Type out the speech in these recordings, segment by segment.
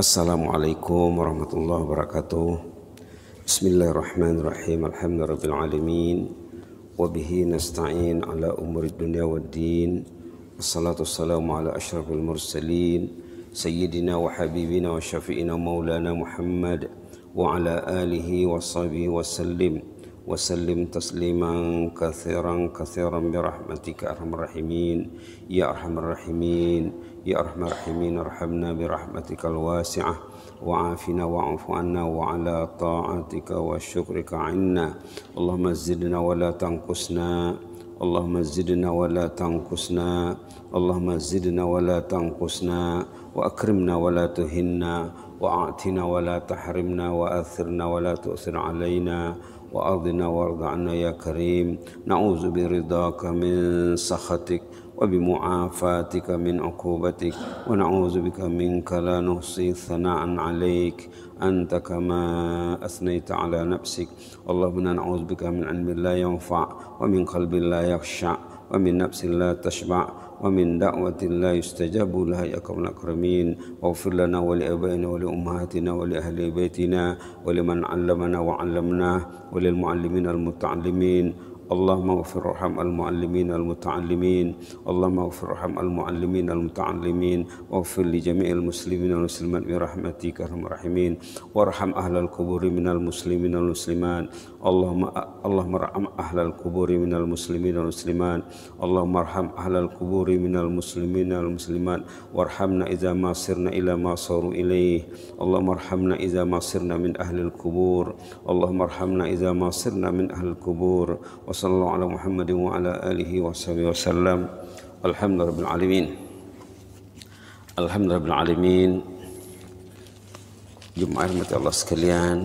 Assalamualaikum warahmatullahi wabarakatuh Bismillahirrahmanirrahim Alhamdulillahirrahmanirrahim Wabihi nasta'in ala umur dunia wa din Wassalatu wassalamu ala ashrafil mursalin Sayyidina wa habibina wa syafi'ina maulana Muhammad Wa ala alihi wa sahbihi wa sallim وسلم تسليما كثيرا كثيرا برحمتك أرحم الراحمين يا أرحم الراحمين يا أرحم الراحمين ارحمنا برحمتك الواسعة وعافنا واعف عنا وعلى طاعتك وشكرك عنا اللهم زدنا ولا تنقصنا اللهم زدنا ولا تنقصنا اللهم زدنا ولا تنقصنا وأكرمنا ولا تهنا وأعتنا ولا تحرمنا وأثرنا ولا تؤثر علينا وأرضنا وارض عنا يا كريم نعوذ برضاك من سخطك وبمعافاتك من عقوبتك ونعوذ بك منك لا نحصي ثناء عليك أنت كما أثنيت على نفسك اللهم نعوذ بك من علم لا ينفع ومن قلب لا يخشع ومن نفس لا تشبع ومن دعوة لا يستجاب لها يا أكرم الأكرمين واغفر لنا ولآبائنا ولأمهاتنا ولأهل بيتنا ولمن علمنا وعلمناه وللمعلمين المتعلمين اللهم اغفر ارحم المعلمين المتعلمين اللهم اغفر ارحم المعلمين المتعلمين واغفر لجميع المسلمين والمسلمات برحمتك ارحم الراحمين وارحم اهل القبور من المسلمين والمسلمات اللهم اللهم ارحم اهل القبور من المسلمين والمسلمات اللهم ارحم اهل القبور من المسلمين والمسلمات وارحمنا اذا ما صرنا الى ما صاروا اليه اللهم ارحمنا اذا ما صرنا من اهل القبور اللهم ارحمنا اذا ما صرنا من اهل القبور sallallahu ala Muhammadin wa ala alihi wa sahbihi wa sallam. Alhamdulillah alamin. Alhamdulillah alamin. Jumat rahmat Allah sekalian.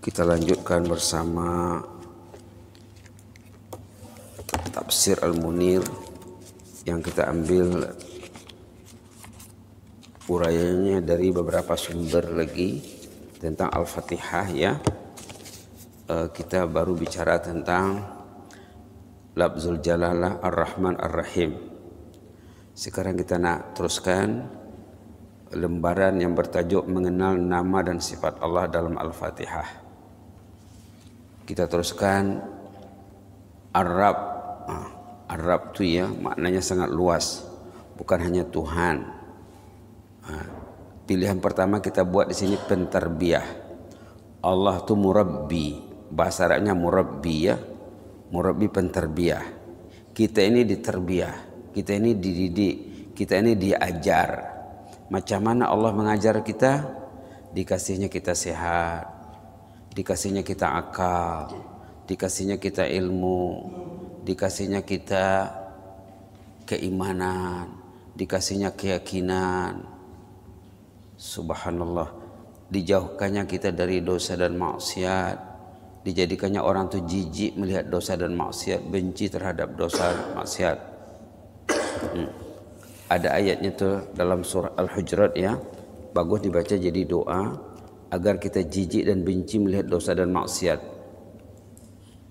Kita lanjutkan bersama tafsir Al-Munir yang kita ambil urayanya dari beberapa sumber lagi tentang Al-Fatihah ya. Eh, kita baru bicara tentang Labzul Jalalah Ar-Rahman Ar-Rahim. Sekarang kita nak teruskan lembaran yang bertajuk mengenal nama dan sifat Allah dalam Al-Fatihah. Kita teruskan Arab. Arab tu ya maknanya sangat luas, bukan hanya Tuhan. Pilihan pertama kita buat di sini penterbiah. Allah tu murabbi bahasa Arabnya murabbi ya. Murabbi penterbiah. Kita ini diterbiah, kita ini dididik, kita ini diajar. Macam mana Allah mengajar kita? Dikasihnya kita sehat, dikasihnya kita akal, dikasihnya kita ilmu, dikasihnya kita keimanan, dikasihnya keyakinan. Subhanallah, dijauhkannya kita dari dosa dan maksiat, dijadikannya orang itu jijik melihat dosa dan maksiat, benci terhadap dosa maksiat. Hmm. Ada ayatnya tuh dalam surah Al-Hujurat ya. Bagus dibaca jadi doa agar kita jijik dan benci melihat dosa dan maksiat.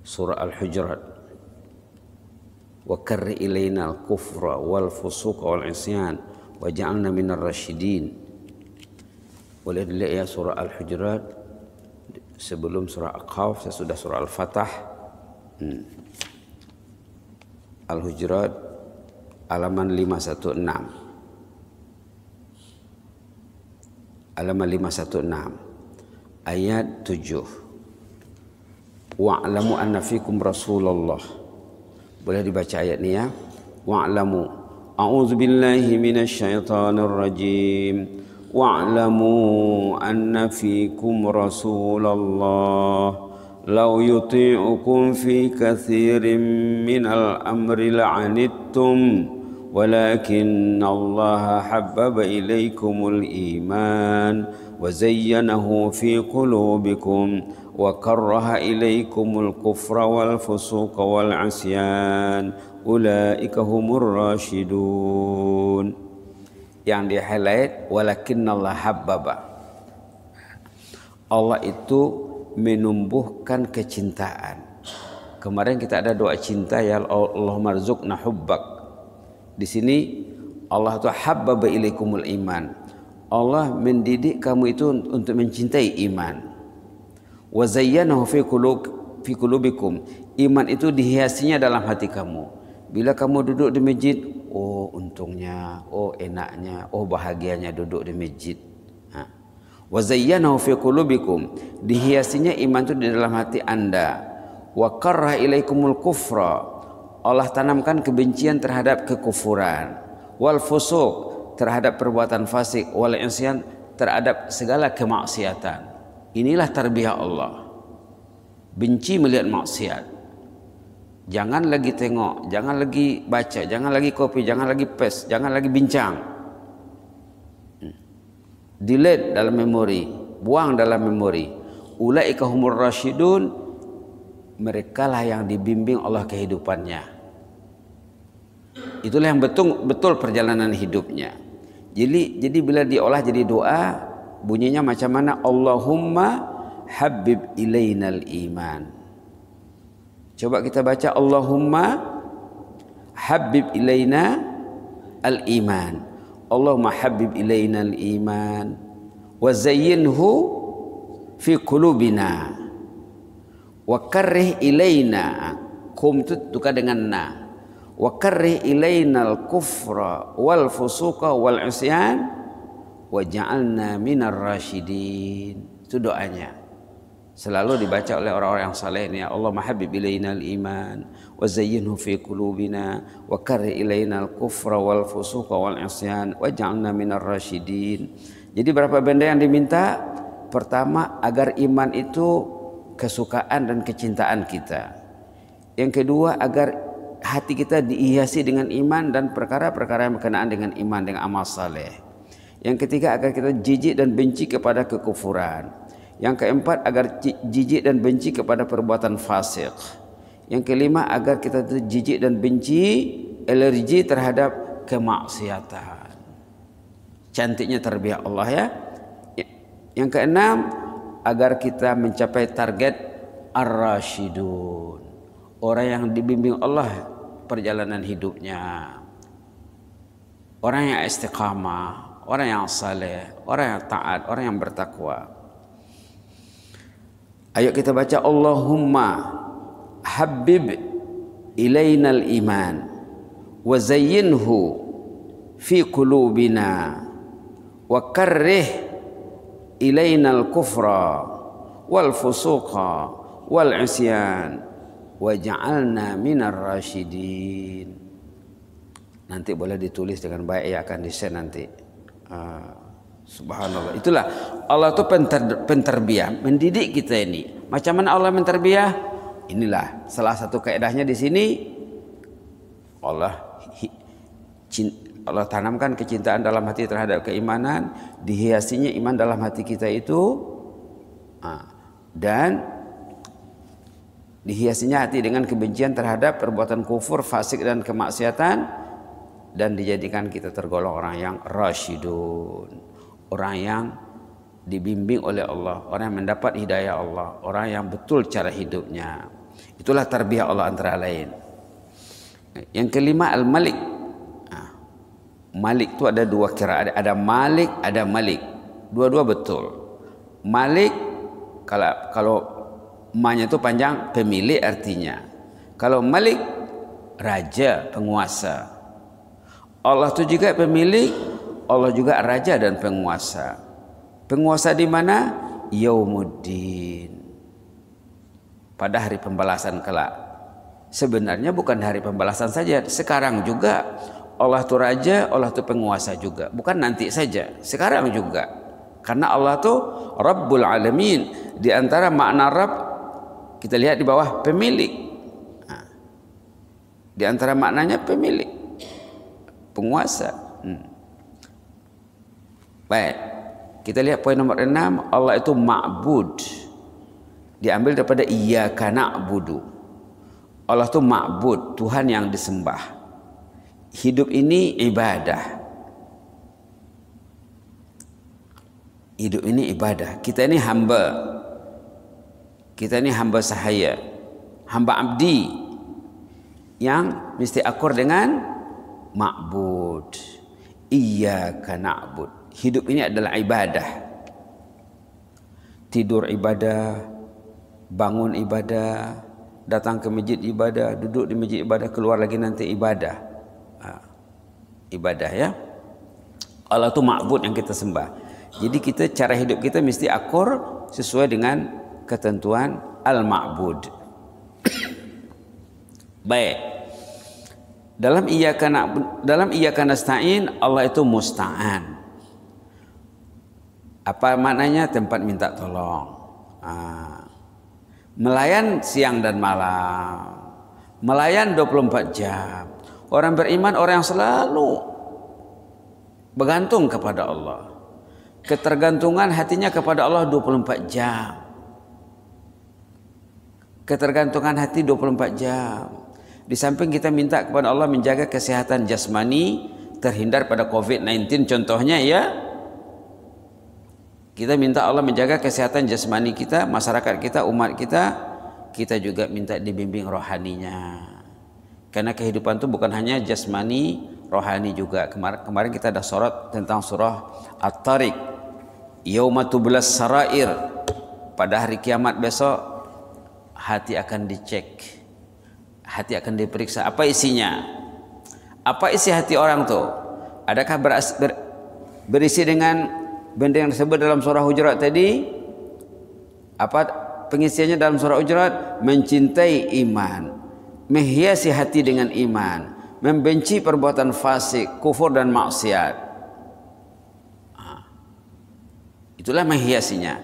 Surah Al-Hujurat. Wa karri ilaina al-kufra wal fusuqa wal isyan waj'alna minar rasyidin. Boleh dilihat ya surah Al-Hujurat sebelum surah Al-Qaf saya sudah surah Al-Fatah hmm. Al-Hujurat alaman 516 alaman 516 ayat 7 wa'lamu anna fikum rasulullah boleh dibaca ayat ni ya wa'lamu a'udzubillahi minasyaitonirrajim rajim واعلموا أن فيكم رسول الله لو يطيعكم في كثير من الأمر لعنتم ولكن الله حبب إليكم الإيمان وزينه في قلوبكم وكره إليكم الكفر والفسوق والعصيان أولئك هم الراشدون yang di highlight Allah habbaba Allah itu menumbuhkan kecintaan kemarin kita ada doa cinta ya Allah marzuk hubbak di sini Allah tuh habbaba ilikumul iman Allah mendidik kamu itu untuk mencintai iman wa zayyanahu fi fi iman itu dihiasinya dalam hati kamu bila kamu duduk di masjid oh untungnya, oh enaknya, oh bahagianya duduk di masjid. Wa zayyanahu fi qulubikum. Dihiasinya iman itu di dalam hati Anda. Wa karra ilaikumul kufra. Allah tanamkan kebencian terhadap kekufuran. Wal fusuq terhadap perbuatan fasik, wal insyan terhadap segala kemaksiatan. Inilah tarbiyah Allah. Benci melihat maksiat. Jangan lagi tengok, jangan lagi baca, jangan lagi copy, jangan lagi paste, jangan lagi bincang. Hmm. Delete dalam memori, buang dalam memori. Ulaika humur rasyidun, merekalah yang dibimbing Allah kehidupannya. Itulah yang betul betul perjalanan hidupnya. Jadi jadi bila diolah jadi doa, bunyinya macam mana? Allahumma habib ilainal iman. Coba kita baca Allahumma habib ilaina al-iman. Allahumma habib ilaina al-iman wa zayyinhu fi qulubina wa karrih ilaina kum tuka dengan na wa karrih ilaina al-kufra wal fusuqa wal usyan, wa ja'alna minar rasyidin. Itu doanya selalu dibaca oleh orang-orang yang saleh ini ya Allah mahabib ilaina al-iman wa zayyinhu fi qulubina wa karih ilaina al-kufra wal fusuqa wal isyan waj'alna minar rasyidin jadi berapa benda yang diminta pertama agar iman itu kesukaan dan kecintaan kita yang kedua agar hati kita dihiasi dengan iman dan perkara-perkara yang berkenaan dengan iman dengan amal saleh yang ketiga agar kita jijik dan benci kepada kekufuran Yang keempat agar jijik dan benci kepada perbuatan fasik. Yang kelima agar kita jijik dan benci alergi terhadap kemaksiatan. Cantiknya terbiak Allah ya. ya. Yang keenam agar kita mencapai target ar-rasyidun. Orang yang dibimbing Allah perjalanan hidupnya. Orang yang istiqamah, orang yang saleh, orang yang taat, orang yang bertakwa. Ayo kita baca Allahumma habib ilainal iman wa zayyinhu fi qulubina wa karrih ilainal kufra wal fusuqa wal isyan waj'alna minar rasyidin nanti boleh ditulis dengan baik ya akan di nanti uh, Subhanallah. Itulah Allah itu penter, penterbiah, mendidik kita ini. Macam mana Allah menterbiah? Inilah salah satu kaidahnya di sini Allah Allah tanamkan kecintaan dalam hati terhadap keimanan, dihiasinya iman dalam hati kita itu dan dihiasinya hati dengan kebencian terhadap perbuatan kufur, fasik dan kemaksiatan dan dijadikan kita tergolong orang yang rasyidun. orang yang dibimbing oleh Allah, orang yang mendapat hidayah Allah, orang yang betul cara hidupnya. Itulah tarbiyah Allah antara lain. Yang kelima al-Malik. Ha. Malik tu ada dua kira ada ada Malik, ada Malik. Dua-dua betul. Malik kalau kalau maknya tu panjang pemilik artinya. Kalau Malik raja, penguasa. Allah tu juga pemilik, Allah juga raja dan penguasa. Penguasa di mana? Yaumuddin. Pada hari pembalasan kelak. Sebenarnya bukan hari pembalasan saja, sekarang juga Allah itu raja, Allah itu penguasa juga. Bukan nanti saja, sekarang juga. Karena Allah itu Rabbul Alamin. Di antara makna Rabb, kita lihat di bawah pemilik. Nah, di antara maknanya pemilik, penguasa. Hmm. Baik. Kita lihat poin nomor enam. Allah itu ma'bud. Diambil daripada iyyaka na'budu. Allah itu ma'bud, Tuhan yang disembah. Hidup ini ibadah. Hidup ini ibadah. Kita ini hamba. Kita ini hamba sahaya. Hamba abdi. Yang mesti akur dengan ma'bud. Iyaka na'bud. hidup ini adalah ibadah. Tidur ibadah, bangun ibadah, datang ke masjid ibadah, duduk di masjid ibadah, keluar lagi nanti ibadah. Ibadah ya. Allah itu makbud yang kita sembah. Jadi kita cara hidup kita mesti akur sesuai dengan ketentuan al-ma'bud. Baik. Dalam iyyaka dalam iyyaka nasta'in Allah itu musta'an. Apa maknanya tempat minta tolong? melayan siang dan malam. Melayan 24 jam. Orang beriman orang yang selalu bergantung kepada Allah. Ketergantungan hatinya kepada Allah 24 jam. Ketergantungan hati 24 jam. Di samping kita minta kepada Allah menjaga kesehatan jasmani, terhindar pada COVID-19 contohnya ya, kita minta Allah menjaga kesehatan jasmani kita, masyarakat kita, umat kita. Kita juga minta dibimbing rohaninya. Karena kehidupan itu bukan hanya jasmani, rohani juga. kemarin kita ada sorot tentang surah At-Tariq. Yaumatubulas sarair. Pada hari kiamat besok, hati akan dicek. Hati akan diperiksa. Apa isinya? Apa isi hati orang tuh? Adakah berisi dengan Benda yang disebut dalam surah Hujurat tadi apa pengisiannya dalam surah Hujurat mencintai iman, menghiasi hati dengan iman, membenci perbuatan fasik, kufur dan maksiat. Itulah menghiasinya.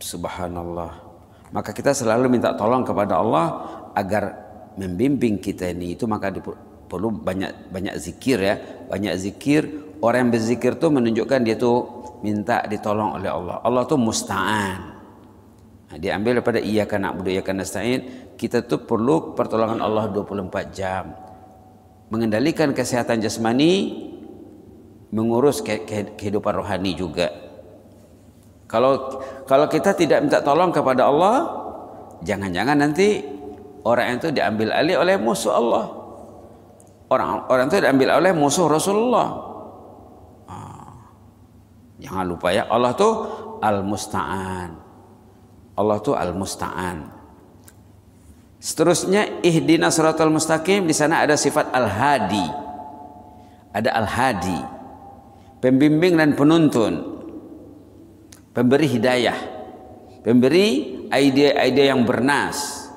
Subhanallah. Maka kita selalu minta tolong kepada Allah agar membimbing kita ini itu maka perlu banyak banyak zikir ya, banyak zikir orang yang berzikir tu menunjukkan dia tu minta ditolong oleh Allah. Allah tu musta'an. Ha, dia ambil daripada iya kana budu iya kana sta'in. Kita tu perlu pertolongan Allah 24 jam. Mengendalikan kesehatan jasmani, mengurus kehidupan rohani juga. Kalau kalau kita tidak minta tolong kepada Allah, jangan-jangan nanti orang itu diambil alih oleh musuh Allah. Orang orang itu diambil oleh musuh Rasulullah. Jangan lupa ya, Allah tuh al-musta'an. Allah tuh al-musta'an. Seterusnya ihdina suratul mustaqim di sana ada sifat al-hadi. Ada al-hadi. Pembimbing dan penuntun. Pemberi hidayah. Pemberi ide-ide yang bernas.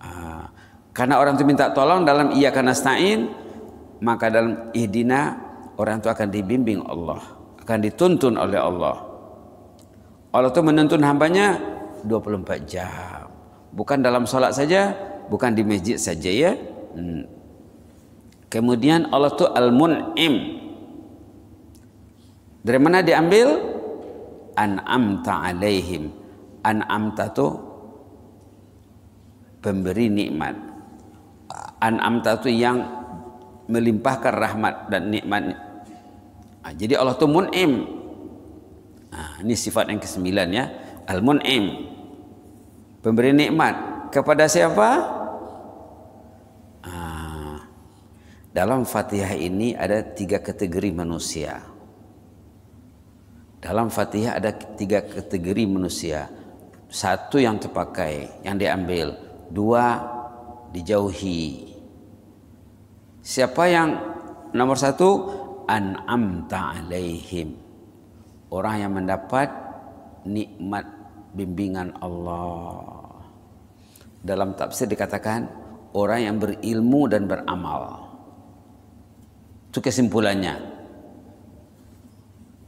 Ah, karena orang itu minta tolong dalam iya karena stain, maka dalam ihdina orang itu akan dibimbing Allah akan dituntun oleh Allah. Allah itu menuntun hambanya 24 jam. Bukan dalam sholat saja, bukan di masjid saja ya. Hmm. Kemudian Allah itu al-mun'im. Dari mana diambil? An'amta alaihim. An'amta itu pemberi nikmat. An'amta itu yang melimpahkan rahmat dan nikmat Nah, jadi Allah itu mun'im. Nah, ini sifat yang kesembilan ya. Al-mun'im. Pemberi nikmat kepada siapa? Nah, dalam Fatihah ini ada tiga kategori manusia. Dalam Fatihah ada tiga kategori manusia. Satu yang terpakai, yang diambil. Dua dijauhi. Siapa yang nomor satu an'amta alaihim. Orang yang mendapat nikmat bimbingan Allah. Dalam tafsir dikatakan orang yang berilmu dan beramal. Itu kesimpulannya.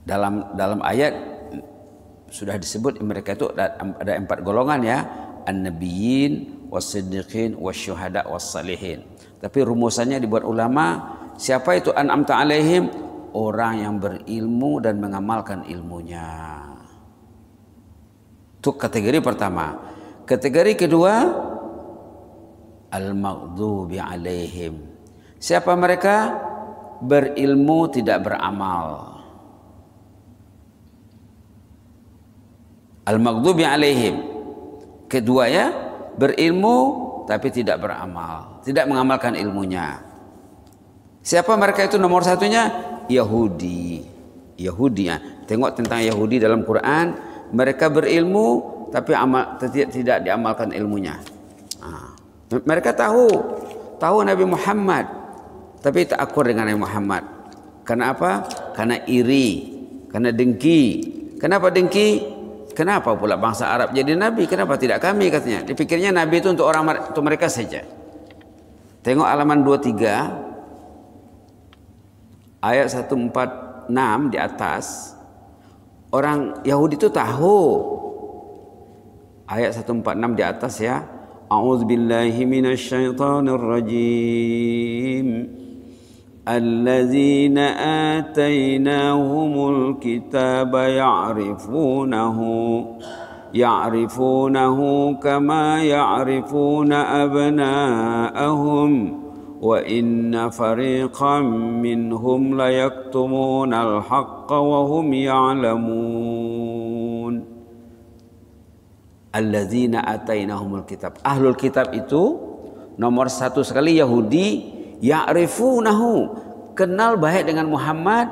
Dalam dalam ayat sudah disebut mereka itu ada, ada empat golongan ya, an-nabiyyin, was-siddiqin, was-syuhada, was-salihin. Tapi rumusannya dibuat ulama Siapa itu an'amta alaihim? Orang yang berilmu dan mengamalkan ilmunya. Itu kategori pertama. Kategori kedua al-maghdubi alaihim. Siapa mereka? Berilmu tidak beramal. Al-maghdubi alaihim. Kedua ya, berilmu tapi tidak beramal, tidak mengamalkan ilmunya. Siapa mereka itu nomor satunya? Yahudi. Yahudi ya. Tengok tentang Yahudi dalam Quran. Mereka berilmu tapi amal tidak, tidak diamalkan ilmunya. Nah, mereka tahu, tahu Nabi Muhammad, tapi tak akur dengan Nabi Muhammad. Karena apa? Karena iri, karena dengki. Kenapa dengki? Kenapa pula bangsa Arab jadi nabi? Kenapa tidak kami katanya? Dipikirnya nabi itu untuk orang untuk mereka saja. Tengok alaman dua 23 ayat 146 di atas orang Yahudi itu tahu ayat 146 di atas ya al rajim. a'udzubillahi minasyaitonirrajim الذين آتيناهم الكتاب يعرفونه yarifunahu kama يعرفون abnaahum. وإن فريقا منهم ليكتمون الحق وهم يعلمون الذين أتيناهم الكتاب أهل الكتاب itu nomor satu sekali Yahudi ya'rifunahu kenal baik dengan Muhammad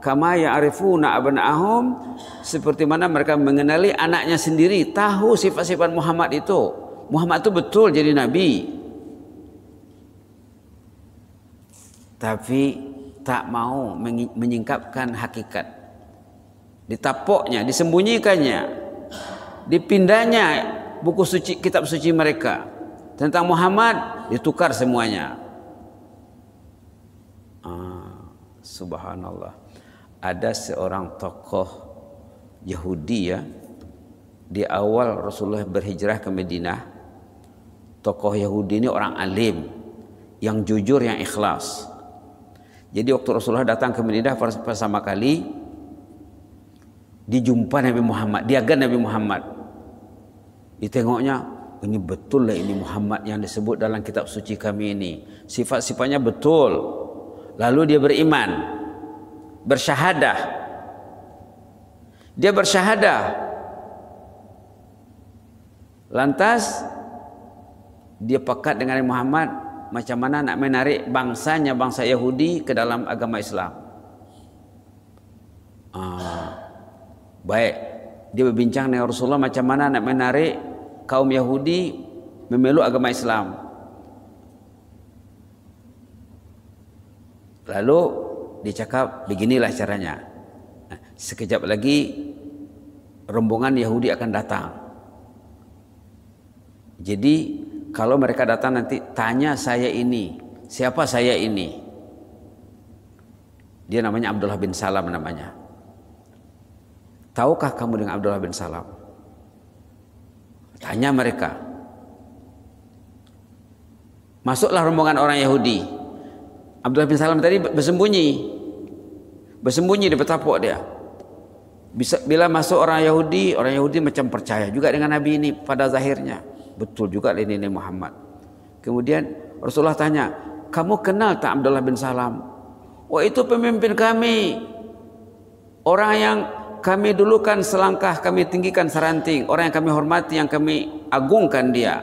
kama ya'rifuna abna'ahum seperti mana mereka mengenali anaknya sendiri tahu sifat-sifat Muhammad itu Muhammad itu betul jadi nabi tapi tak mau menyingkapkan hakikat. Ditapoknya, disembunyikannya, dipindahnya buku suci kitab suci mereka tentang Muhammad ditukar semuanya. Ah, subhanallah. Ada seorang tokoh Yahudi ya di awal Rasulullah berhijrah ke Madinah. Tokoh Yahudi ini orang alim yang jujur yang ikhlas jadi waktu Rasulullah datang ke Madinah pertama kali dijumpa Nabi Muhammad, diagan Nabi Muhammad. Ditengoknya, ini betul lah ini Muhammad yang disebut dalam kitab suci kami ini. Sifat-sifatnya betul. Lalu dia beriman, bersyahadah. Dia bersyahadah. Lantas dia pekat dengan Nabi Muhammad macam mana nak menarik bangsanya bangsa Yahudi ke dalam agama Islam. Ah, baik, dia berbincang dengan Rasulullah macam mana nak menarik kaum Yahudi memeluk agama Islam. Lalu dia cakap beginilah caranya. Ah, sekejap lagi rombongan Yahudi akan datang. Jadi Kalau mereka datang nanti tanya saya ini, siapa saya ini? Dia namanya Abdullah bin Salam namanya. Tahukah kamu dengan Abdullah bin Salam? Tanya mereka. Masuklah rombongan orang Yahudi. Abdullah bin Salam tadi bersembunyi. Bersembunyi di petapok dia. Bisa, bila masuk orang Yahudi, orang Yahudi macam percaya juga dengan Nabi ini pada zahirnya. Betul juga ini Muhammad. Kemudian Rasulullah tanya, kamu kenal tak Abdullah bin Salam? Wah oh, itu pemimpin kami. Orang yang kami dulukan selangkah, kami tinggikan seranting. Orang yang kami hormati, yang kami agungkan dia.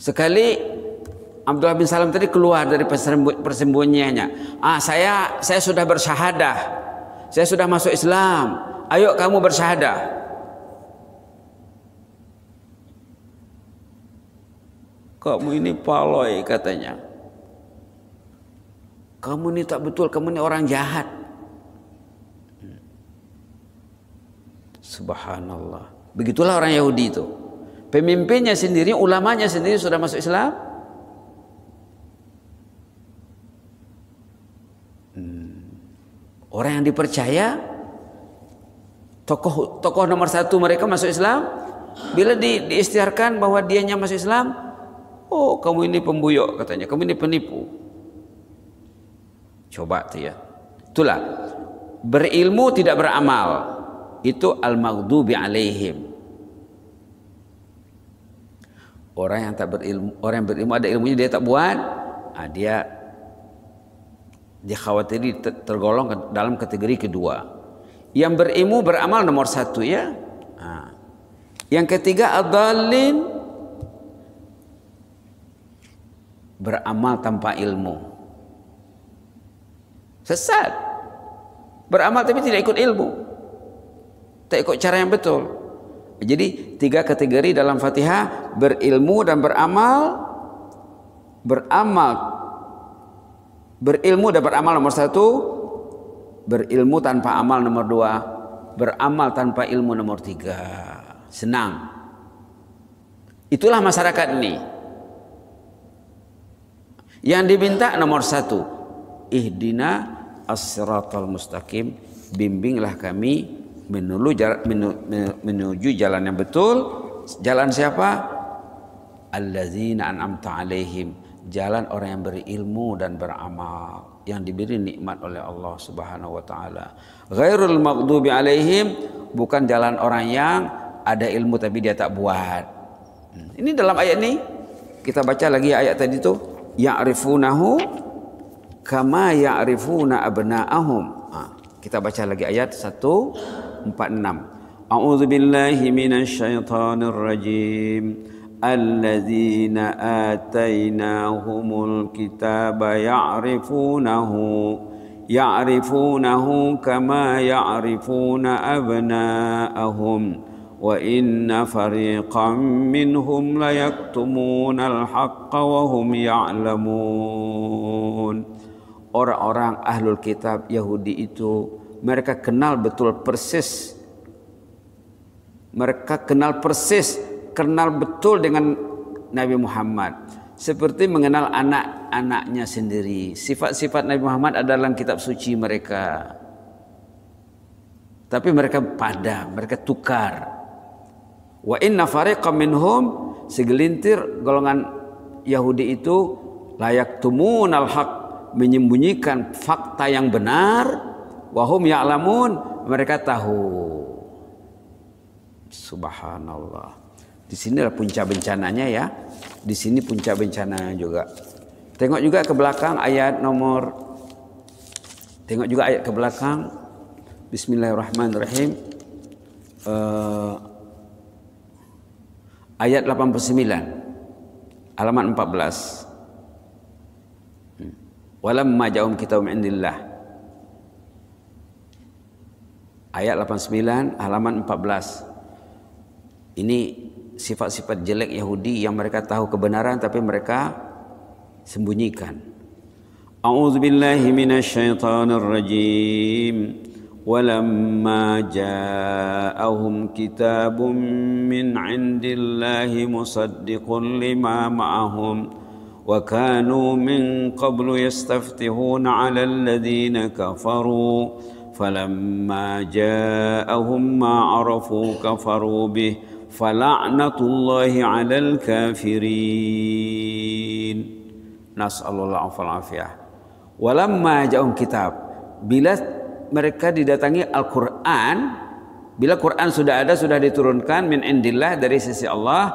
Sekali Abdullah bin Salam tadi keluar dari persembunyiannya. Ah, saya saya sudah bersyahadah. Saya sudah masuk Islam. Ayo kamu bersyahadah. kamu ini paloi katanya. Kamu ini tak betul, kamu ini orang jahat. Subhanallah. Begitulah orang Yahudi itu. Pemimpinnya sendiri, ulamanya sendiri sudah masuk Islam. Hmm. Orang yang dipercaya, tokoh tokoh nomor satu mereka masuk Islam. Bila di, diistiharkan bahwa dianya masuk Islam, Oh, kamu ini pembuyok katanya, kamu ini penipu. Coba tuh ya. Itulah berilmu tidak beramal itu al-maghdubi alaihim. Orang yang tak berilmu, orang yang berilmu ada ilmunya dia tak buat, nah, dia dia khawatir tergolong dalam kategori kedua. Yang berilmu beramal nomor satu ya. Nah. Yang ketiga adalin beramal tanpa ilmu. Sesat. Beramal tapi tidak ikut ilmu. Tak ikut cara yang betul. Jadi tiga kategori dalam Fatihah berilmu dan beramal beramal berilmu dan beramal nomor satu berilmu tanpa amal nomor dua beramal tanpa ilmu nomor tiga senang itulah masyarakat ini yang diminta nomor satu, ihdina as siratul mustaqim, bimbinglah kami menuju jalan, menuju jalan yang betul. Jalan siapa? Allazina an'amta alaihim. Jalan orang yang berilmu dan beramal yang diberi nikmat oleh Allah Subhanahu wa taala. Ghairul maghdubi alaihim bukan jalan orang yang ada ilmu tapi dia tak buat. Hmm. Ini dalam ayat ini kita baca lagi ayat tadi tuh ya'rifunahu kama ya'rifuna abna'ahum. Ha, kita baca lagi ayat 146. A'udzu billahi minasyaitonir rajim. Alladzina atainahumul kitaba ya'rifunahu ya'rifunahu kama ya'rifuna abna'ahum. Ya وإن فريقا منهم ليكتمون الحق وهم يعلمون Orang-orang ahlul kitab Yahudi itu mereka kenal betul persis mereka kenal persis kenal betul dengan Nabi Muhammad seperti mengenal anak-anaknya sendiri sifat-sifat Nabi Muhammad ada dalam kitab suci mereka tapi mereka padam, mereka tukar Wa inna fariqam minhum segelintir golongan Yahudi itu layak tumun al-haq menyembunyikan fakta yang benar wahum ya'lamun mereka tahu subhanallah di sini puncak bencananya ya di sini puncak bencananya juga tengok juga ke belakang ayat nomor tengok juga ayat ke belakang bismillahirrahmanirrahim uh, ayat 89 halaman 14 hmm. walamma ja'um kitabum indillah ayat 89 halaman 14 ini sifat-sifat jelek Yahudi yang mereka tahu kebenaran tapi mereka sembunyikan A'udzubillahi rajim. ولما جاءهم كتاب من عند الله مصدق لما معهم وكانوا من قبل يستفتحون على الذين كفروا فلما جاءهم ما عرفوا كفروا به فلعنة الله على الكافرين نسأل الله العفو والعافية ولما جاءهم كتاب بلا mereka didatangi Al-Quran bila Quran sudah ada sudah diturunkan min indillah dari sisi Allah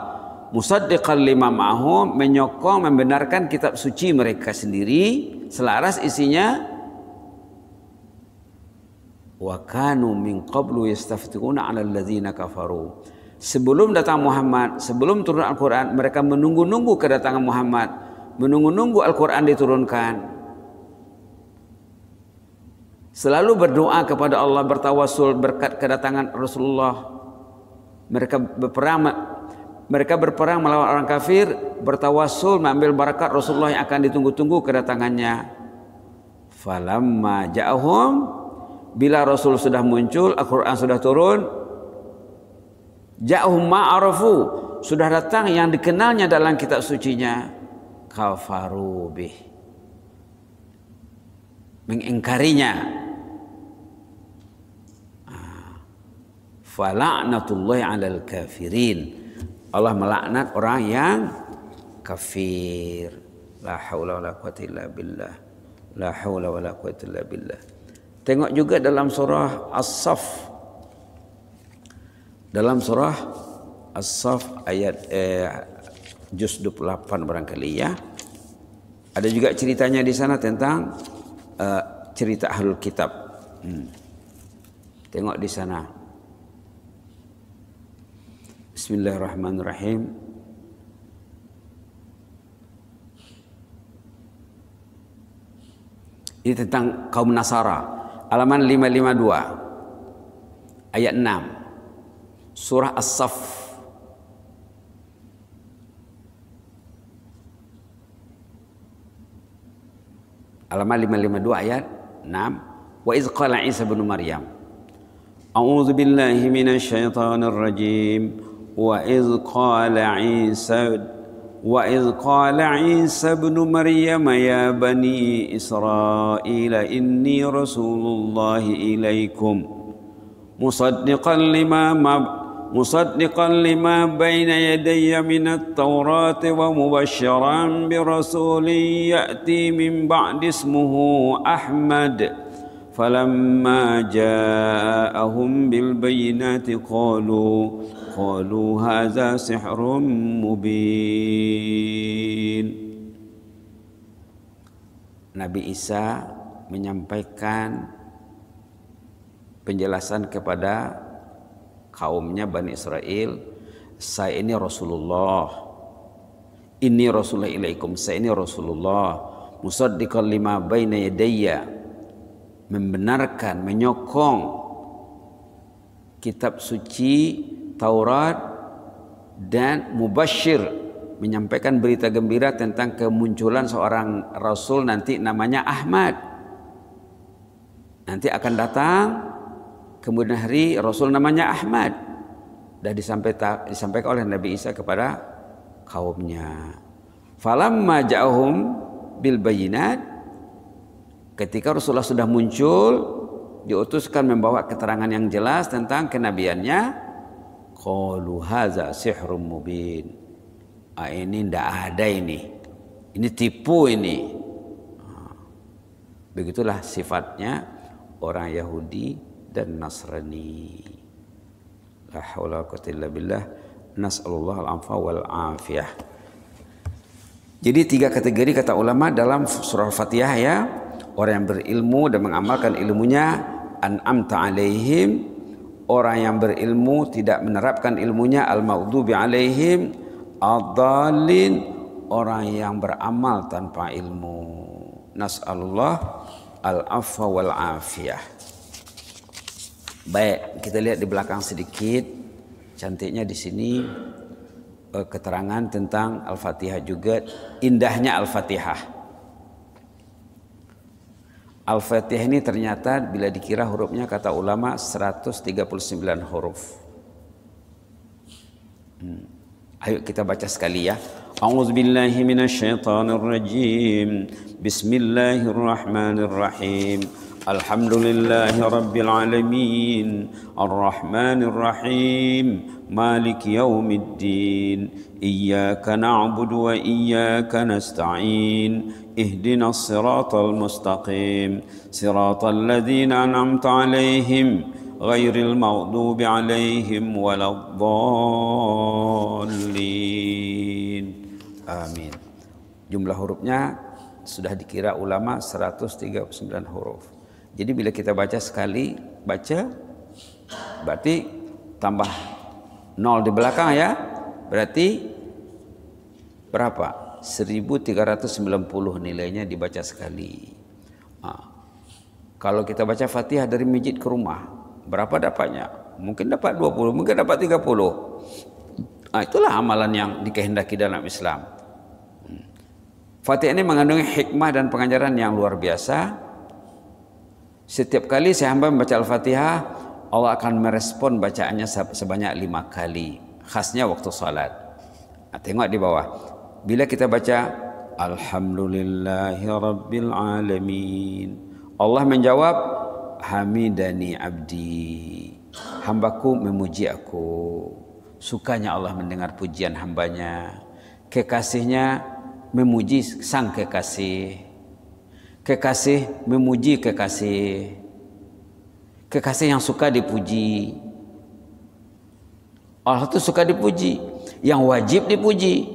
musaddiqan lima ma'hum menyokong membenarkan kitab suci mereka sendiri selaras isinya wa kanu min qablu yastaftiquna 'ala alladziina kafaru sebelum datang Muhammad sebelum turun Al-Qur'an mereka menunggu-nunggu kedatangan Muhammad menunggu-nunggu Al-Qur'an diturunkan Selalu berdoa kepada Allah bertawasul berkat kedatangan Rasulullah. Mereka berperang mereka berperang melawan orang kafir, bertawasul mengambil barakat Rasulullah yang akan ditunggu-tunggu kedatangannya. Falamma ja'ahum bila Rasul sudah muncul, Al-Qur'an sudah turun, ja'ahum ma'arafu, sudah datang yang dikenalnya dalam kitab sucinya. Kafaru bih mengingkarinya ah. fala'natullahi 'alal kafirin Allah melaknat orang yang kafir la haula wala quwata illa billah la haula wala quwata illa billah tengok juga dalam surah as-saff dalam surah as-saff ayat eh, juz 28 barangkali ya ada juga ceritanya di sana tentang uh, cerita ahlul kitab hmm. tengok di sana bismillahirrahmanirrahim ini tentang kaum nasara halaman 552 ayat 6 surah as-saff Alamat 552 ayat 6. Wa iz qala Isa bin Maryam. A'udzu billahi minasyaitonir rajim. Wa iz qala Isa Wa iz qala Isa ibn Maryam ya bani Israel inni rasulullah ilaikum musaddiqan lima مصدقا لما بين يدي من التوراة ومبشرا برسول يأتي من بعد اسمه أحمد فلما جاءهم بالبينات قالوا قالوا هذا سحر مبين Nabi Isa menyampaikan penjelasan kepada kaumnya Bani Israel saya ini Rasulullah ini Rasulullah ilaikum saya ini Rasulullah musaddiqan lima baina yadayya membenarkan menyokong kitab suci Taurat dan mubashir menyampaikan berita gembira tentang kemunculan seorang rasul nanti namanya Ahmad nanti akan datang Kemudian hari Rasul namanya Ahmad dan disampaikan, disampaikan oleh Nabi Isa kepada kaumnya. Falamma ja'ahum bil bayinat ketika Rasulullah sudah muncul diutuskan membawa keterangan yang jelas tentang kenabiannya qalu hadza sihrum mubin ah, ini ndak ada ini ini tipu ini ah. begitulah sifatnya orang Yahudi dan Nasrani. La haula illa billah. Nas'alullah al-afwa wal afiyah. Jadi tiga kategori kata ulama dalam surah Fatihah ya. Orang yang berilmu dan mengamalkan ilmunya an'amta alaihim orang yang berilmu tidak menerapkan ilmunya al-maghdubi alaihim adalin orang yang beramal tanpa ilmu nasallallah al-afwa wal afiyah Baik, kita lihat di belakang sedikit. Cantiknya di sini eh, keterangan tentang Al-Fatihah juga, indahnya Al-Fatihah. Al-Fatihah ini ternyata bila dikira hurufnya kata ulama 139 huruf. Hmm. Ayo kita baca sekali ya. A'udzubillahi minasyaitonirrajim. Bismillahirrahmanirrahim. الحمد لله رب العالمين الرحمن الرحيم مالك يوم الدين إياك نعبد وإياك نستعين اهدنا الصراط المستقيم صراط الذين أنعمت عليهم غير المغضوب عليهم ولا الضالين آمين jumlah hurufnya sudah dikira ulama 139 huruf jadi bila kita baca sekali baca berarti tambah nol di belakang ya. Berarti berapa? 1390 nilainya dibaca sekali. Nah, kalau kita baca Fatihah dari masjid ke rumah, berapa dapatnya? Mungkin dapat 20, mungkin dapat 30. Nah, itulah amalan yang dikehendaki dalam Islam. Hmm. Fatihah ini mengandung hikmah dan pengajaran yang luar biasa setiap kali saya hamba membaca Al-Fatihah, Allah akan merespon bacaannya sebanyak lima kali. Khasnya waktu salat. Nah, tengok di bawah. Bila kita baca Alhamdulillahi Allah menjawab, Hamidani abdi. Hambaku memuji aku. Sukanya Allah mendengar pujian hambanya. Kekasihnya memuji sang kekasih. kekasih memuji kekasih kekasih yang suka dipuji Allah itu suka dipuji yang wajib dipuji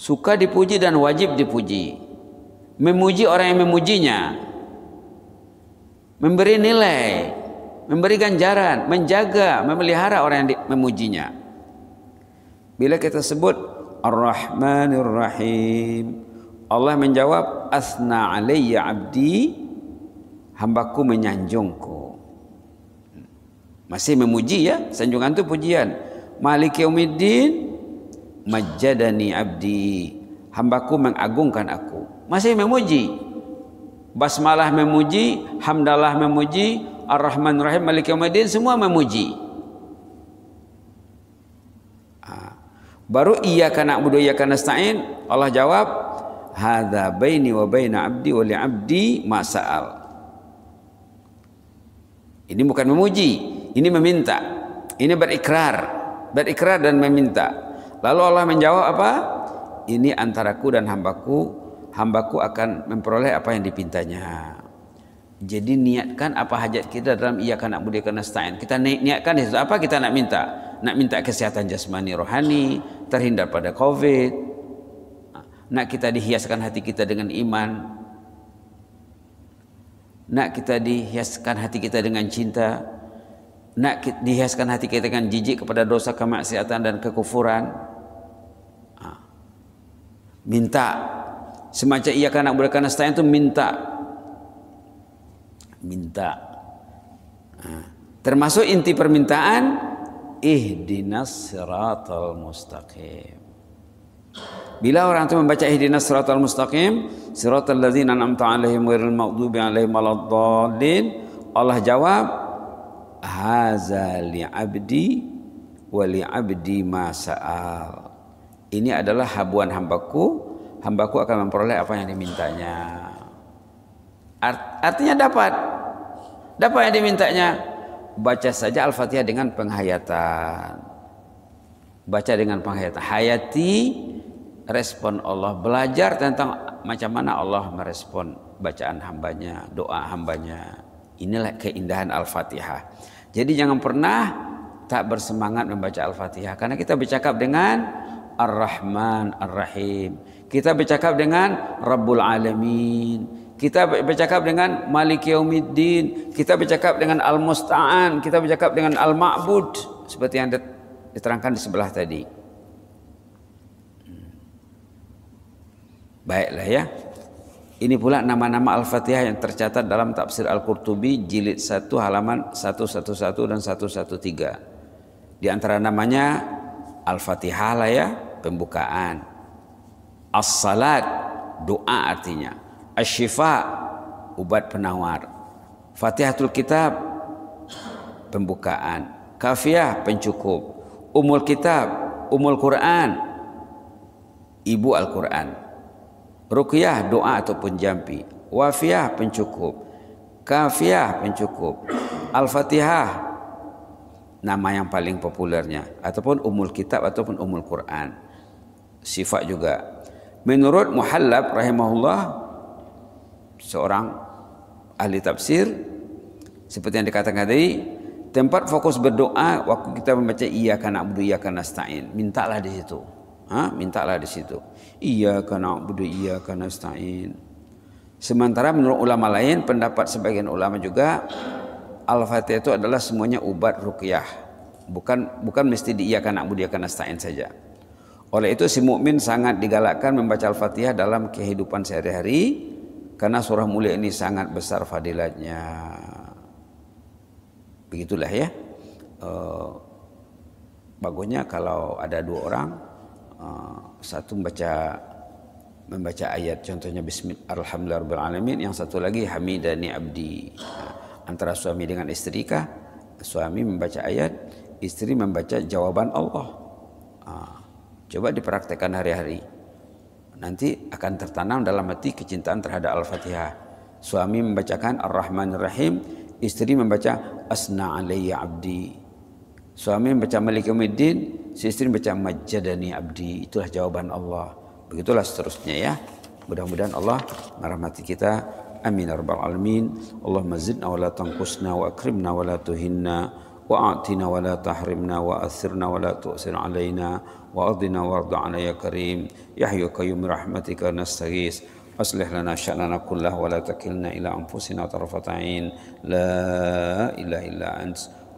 suka dipuji dan wajib dipuji memuji orang yang memujinya memberi nilai memberi ganjaran menjaga memelihara orang yang memujinya bila kita sebut ar-rahmanir rahim Allah menjawab asna alayya abdi hambaku menyanjungku masih memuji ya sanjungan tu pujian maliki umiddin majadani abdi hambaku mengagungkan aku masih memuji basmalah memuji hamdalah memuji ar-rahman rahim maliki umiddin semua memuji ah. baru iya kana budaya iya kana Allah jawab hadza baini wa baina abdi wa li abdi masa'al. Ini bukan memuji, ini meminta. Ini berikrar, berikrar dan meminta. Lalu Allah menjawab apa? Ini antaraku dan hambaku, hambaku akan memperoleh apa yang dipintanya. Jadi niatkan apa hajat kita dalam iya kanak budi karena stain. Kita niatkan itu apa kita nak minta? Nak minta kesehatan jasmani rohani, terhindar pada covid, Nak kita dihiaskan hati kita dengan iman. Nak kita dihiaskan hati kita dengan cinta. Nak dihiaskan hati kita dengan jijik kepada dosa kemaksiatan dan kekufuran. Minta. Semacam ia kan Nak berikan nasta itu minta. Minta. Termasuk inti permintaan ihdinas siratal mustaqim. Bila orang itu membaca ihdinas siratal mustaqim, siratal ladzina an'amta alaihim ghairil maghdubi alaihim waladdallin, Allah jawab, "Haza li 'abdi wa li 'abdi ma sa'al." Ini adalah habuan hambaku, hambaku akan memperoleh apa yang dimintanya. Art, artinya dapat. Dapat yang dimintanya. Baca saja Al-Fatihah dengan penghayatan. Baca dengan penghayatan. Hayati respon Allah belajar tentang macam mana Allah merespon bacaan hambanya doa hambanya inilah keindahan Al-Fatihah jadi jangan pernah tak bersemangat membaca Al-Fatihah karena kita bercakap dengan Ar-Rahman Ar-Rahim kita bercakap dengan Rabbul Alamin kita bercakap dengan Malik Yaumiddin kita bercakap dengan Al-Musta'an kita bercakap dengan Al-Ma'bud seperti yang diterangkan di sebelah tadi Baiklah ya. Ini pula nama-nama Al-Fatihah yang tercatat dalam tafsir Al-Qurtubi jilid 1 halaman 111 dan 113. Di antara namanya Al-Fatihah lah ya, pembukaan. As-salat, doa artinya. as Asy-syifa ubat penawar. Fatihatul Kitab, pembukaan. kafiyah pencukup. Umul Kitab, Umul Quran, ibu Al-Quran. Rukyah doa ataupun jampi. wafiyah pencukup, kafiyah pencukup, al-fatihah nama yang paling populernya ataupun umul kitab ataupun umul Quran. Sifat juga. Menurut Muhallab rahimahullah seorang ahli tafsir seperti yang dikatakan tadi tempat fokus berdoa waktu kita membaca iya karena abdu iya karena stain mintalah di situ ha mintalah di situ Iyyaka na'budu iyyaka nasta'in. Sementara menurut ulama lain, pendapat sebagian ulama juga Al-Fatihah itu adalah semuanya obat ruqyah. Bukan bukan mesti diiyakan na'budu iyyaka nasta'in saja. Oleh itu si mukmin sangat digalakkan membaca Al-Fatihah dalam kehidupan sehari-hari karena surah mulia ini sangat besar fadilatnya. Begitulah ya. E, bagusnya kalau ada dua orang Ah, satu membaca membaca ayat contohnya Bismillahirrahmanirrahim yang satu lagi hamidani abdi ah, antara suami dengan istri kah suami membaca ayat istri membaca jawaban Allah ah, coba dipraktekkan hari-hari nanti akan tertanam dalam hati kecintaan terhadap Al-Fatihah suami membacakan ar rahman rahim istri membaca asna alayya abdi suami membaca Malik Si istri baca majadani abdi. Itulah jawaban Allah. Begitulah seterusnya ya. Mudah-mudahan Allah merahmati kita. Amin ya rabbal alamin. Allahumma zidna wa la tanqusna wa akrimna wa la tuhinna wa a'tina wa la tahrimna wa asirna wa la tu'sir alaina wa adina alaya karim. kayyum rahmatika nastaghis.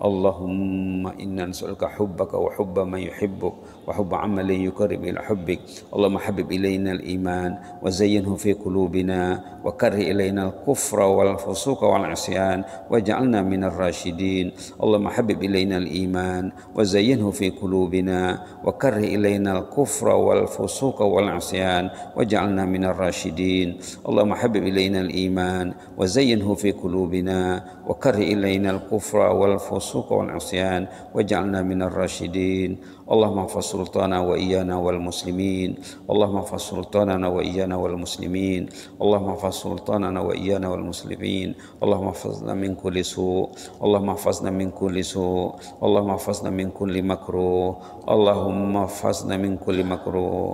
اللهم إنا نسألك حبك وحب من يحبك وحب عمل يقرب إلى حبك اللهم حبب إلينا الإيمان وزينه في قلوبنا وكره إلينا الكفر والفسوق والعصيان واجعلنا من الراشدين اللهم حبب إلينا الإيمان وزينه في قلوبنا وكره إلينا الكفر والفسوق والعصيان واجعلنا من الراشدين اللهم حبب إلينا الإيمان وزينه في قلوبنا وكره إلينا الكفر والفسوق والفسوق والعصيان واجعلنا من الراشدين اللهم احفظ سلطانا وإيانا والمسلمين اللهم احفظ سلطاننا وإيانا والمسلمين اللهم احفظ سلطاننا وإيانا والمسلمين اللهم احفظنا من كل سوء اللهم احفظنا من كل سوء اللهم احفظنا من كل مكروه اللهم احفظنا من كل مكروه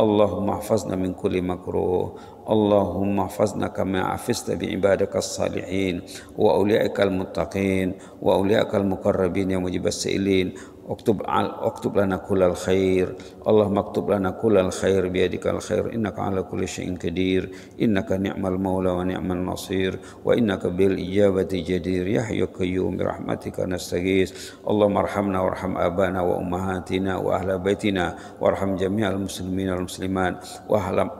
اللهم احفظنا من كل مكروه اللهم احفظنا كما عفست بعبادك الصالحين وأولئك المتقين وأولئك المقربين يا مجيب السائلين اكتب اكتب لنا كل الخير اللهم اكتب لنا كل الخير بيدك الخير انك على كل شيء قدير انك نعم المولى ونعم النصير وانك بالاجابه جدير يا حي قيوم برحمتك نستغيث اللهم ارحمنا وارحم ابانا وامهاتنا واهل بيتنا وارحم جميع المسلمين والمسلمات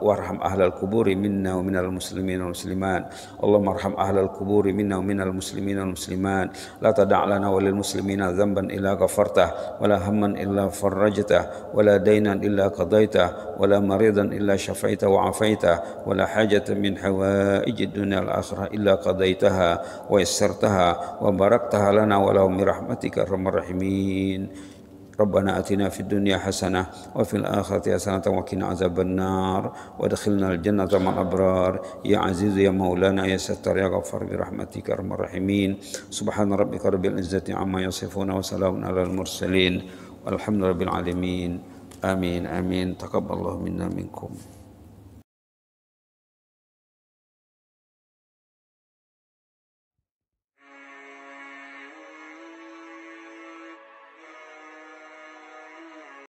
وارحم اهل القبور منا ومن المسلمين والمسلمات اللهم ارحم اهل القبور منا ومن المسلمين والمسلمات لا تدع لنا وللمسلمين ذنبا الا غفرته ولا هما إلا فرجته ولا دينا إلا قضيته ولا مريضا إلا شفيته وعفيته ولا حاجة من حوائج الدنيا الآخرة إلا قضيتها ويسرتها وباركتها لنا ولهم برحمتك أرحم الراحمين ربنا أتنا في الدنيا حسنة وفي الآخرة حسنة وقنا عذاب النار وادخلنا الجنة مع الأبرار يا عزيز يا مولانا يا ستر يا غفار برحمتك أرحم الراحمين سبحان ربك رب العزة عما يصفون وسلام على المرسلين والحمد لله العالمين آمين آمين تقبل الله منا منكم